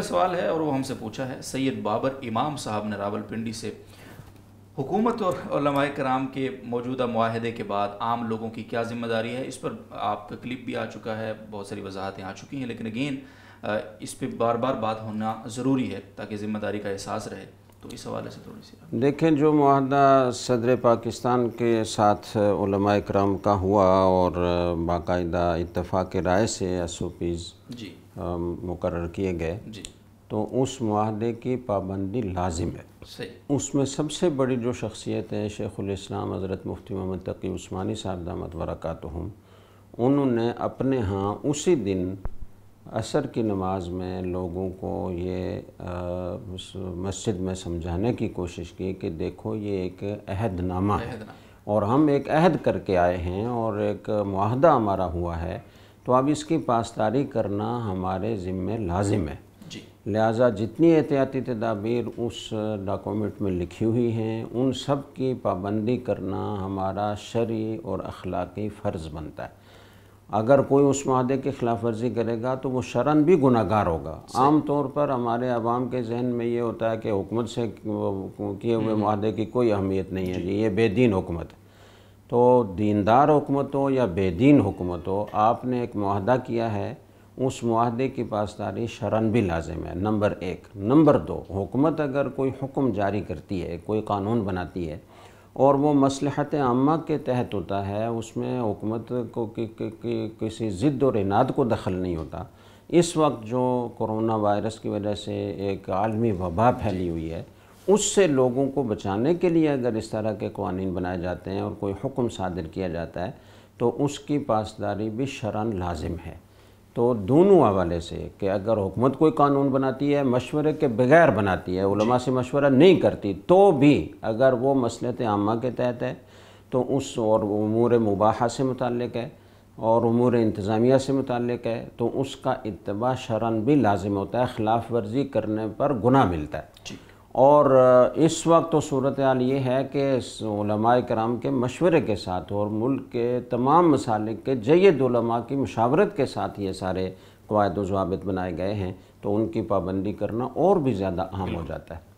सवाल है और वो हमसे पूछा है सैयद बाबर इमाम साहब ने रावलपिंडी से हुकूमत और कराम के मौजूदा माहदे के बाद आम लोगों की क्या जिम्मेदारी है इस पर आपका क्लिप भी आ चुका है बहुत सारी वजाहतें आ चुकी हैं लेकिन अगेन इस पर बार बार बात होना ज़रूरी है ताकि ज़िम्मेदारी का एहसास रहे तो इस हवाले से थोड़ी सी देखें जो माहदा सदर पाकिस्तान के साथ कराम का हुआ और बाकायदा इतफ़ाक़ राय से एस ओ पीज़ जी मुकर किए गए तो उस माहदे की पाबंदी लाजिम है उसमें सबसे बड़ी जो शख्सियत है शेख़ुलस्लाम हज़रत मुफ्ती मोहम्मद तकी ऊस्मानी साहब दामद हूँ उन्होंने अपने यहाँ उसी दिन असर की नमाज में लोगों को ये आ, मस्जिद में समझाने की कोशिश की कि देखो ये एक अहदनामा है और हम एक अहद करके आए हैं और एक माहदा हमारा हुआ है तो अब इसकी पासदारी करना हमारे ज़िम्मे लाजिम है लिहाजा जितनी एहतियाती तदाबीर उस डॉक्यूमेंट में लिखी हुई हैं उन सब की पाबंदी करना हमारा शरी और अखलाकी फ़र्ज़ बनता है अगर कोई उस माहे की खिलाफ वर्जी करेगा तो वो शरण भी गुनागार होगा आम तौर पर हमारे आवाम के जहन में ये होता है कि हुकूमत से किए हुए माहे हम्म। की कोई अहमियत नहीं है जी ये बेदीन हुकूमत है तो दीनदार हुकूमतों या बेदीन हुकूमतों आपने एक माहदा किया है उस माहदे की पासदारी शरण भी लाजिम है नंबर एक नंबर दो हुकूमत अगर कोई हुक्म जारी करती है कोई कानून बनाती है और वो मसलहत आमा के तहत होता है उसमें हुकूमत को कि, कि, कि, किसी ज़िद्द और इनाद को दखल नहीं होता इस वक्त जो कोरोना वायरस की वजह से एक आलमी वबा फैली हुई है उससे लोगों को बचाने के लिए अगर इस तरह के कवानीन बनाए जाते हैं और कोई हुक्म सादर किया जाता है तो उसकी पासदारी भी शरण लाजिम है तो दोनों हवाले से कि अगर हुकूमत कोई कानून बनाती है मशवरे के बगैर बनाती है उलमा से मशवरा नहीं करती तो भी अगर वो मसलत आमा के तहत है तो उस और उमूर मुबाहा से मुतक है और अमूर इंतज़ामिया से मुतक है तो उसका इतबा शरण भी लाजिम होता है ख़िलाफ़ वर्जी करने पर गुनाह मिलता है और इस वक्त तो सूरत हाल ये है कि कराम के मशवरे के साथ और मुल्क के तमाम मसाले के जैद उलमा की मशावरत के साथ ये सारे कवायद वाबित बनाए गए हैं तो उनकी पाबंदी करना और भी ज़्यादा अहम हो जाता है